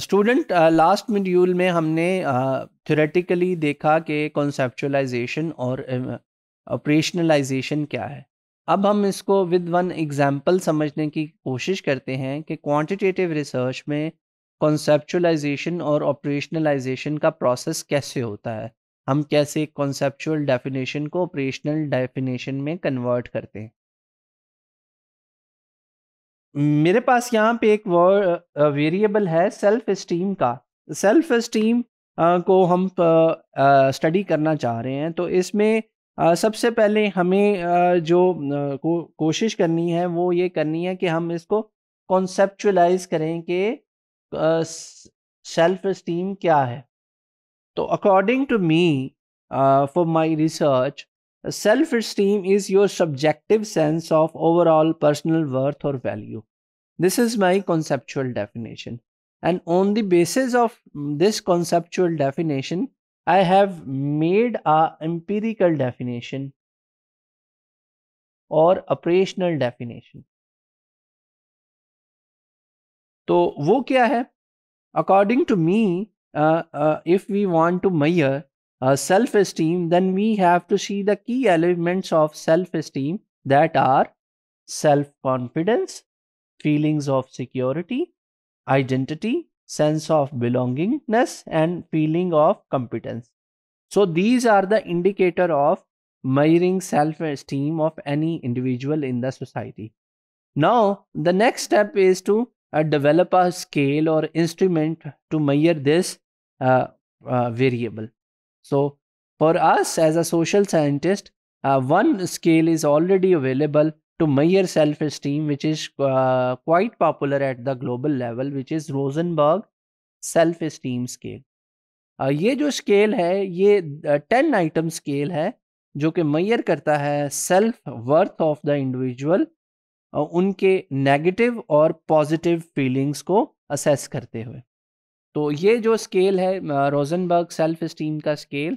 Student last module में हमने theoretically uh, देखा कि कॉन्सेप्चुलाइजेशन और ऑपरेशनलाइजेशन uh, क्या है अब हम इसको विद वन एग्जांपल समझने की कोशिश करते हैं कि क्वांटिटेटिव रिसर्च में कॉन्सेप्चुलाइजेशन और ऑपरेशनलाइजेशन का प्रोसेस कैसे होता है हम कैसे कॉन्सेप्चुअल डेफिनेशन को ऑपरेशनल डेफिनेशन में कन्वर्ट करते हैं मेरे पास यहाँ पे एक वेरिएबल है सेल्फ इस्टीम का सेल्फ इस्टीम को हम स्टडी करना चाह रहे हैं तो इसमें सबसे पहले हमें जो को, कोशिश करनी है वो ये करनी है कि हम इसको कॉन्सेप्चुलाइज करें कि सेल्फ इस्टीम क्या है तो according to me for my research Self esteem is your subjective sense of overall personal worth or value. This is my conceptual definition. And on the basis of this conceptual definition, I have made a empirical definition or operational definition. So, what is According to me, to me if we want to uh, self esteem, then we have to see the key elements of self esteem that are self confidence, feelings of security, identity, sense of belongingness, and feeling of competence. So, these are the indicator of measuring self esteem of any individual in the society. Now, the next step is to uh, develop a scale or instrument to measure this uh, uh variable. So for us as a social scientist, uh, one scale is already available to measure self-esteem, which is uh, quite popular at the global level, which is Rosenberg self-esteem scale. Uh, ये जो scale है ये ten item scale है जो कि measure करता है self worth of the individual उनके नेगेटिव और पॉजिटिव फीलिंग्स को असेस करते हुए तो ये जो स्केल है रोजनबर्ग सेल्फ इस्टीम का स्केल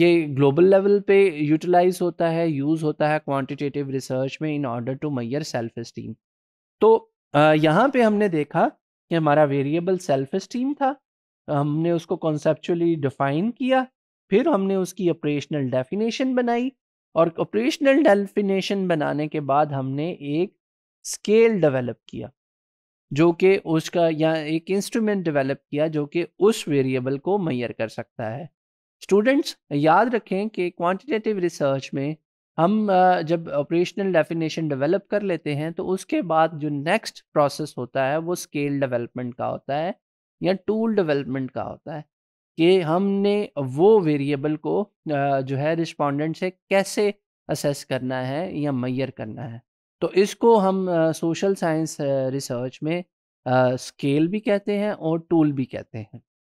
ये ग्लोबल लेवल पे यूटिलाइज होता है यूज़ होता है क्वांटिटेटिव रिसर्च में in order to measure self esteem तो यहाँ पे हमने देखा कि हमारा वेरिएबल सेल्फ इस्टीम था हमने उसको कॉन्सेपचुअली डिफाइन किया फिर हमने उसकी ऑपरेशनल डेफिनेशन बनाई और ऑपरेशनल डेफिनेशन बनाने के बाद हमने एक स्केल डेवलप किया जो कि उसका या एक इंस्ट्रूमेंट डेवलप किया जो कि उस वेरिएबल को मैयर कर सकता है स्टूडेंट्स याद रखें कि क्वांटिटेटिव रिसर्च में हम जब ऑपरेशनल डेफिनेशन डेवलप कर लेते हैं तो उसके बाद जो नेक्स्ट प्रोसेस होता है वो स्केल डेवलपमेंट का होता है या टूल डेवलपमेंट का होता है कि हमने वो वेरिएबल को जो है रिस्पोंडेंट से कैसे असेस करना है या मैयर करना है तो इसको हम सोशल साइंस रिसर्च में स्केल भी कहते हैं और टूल भी कहते हैं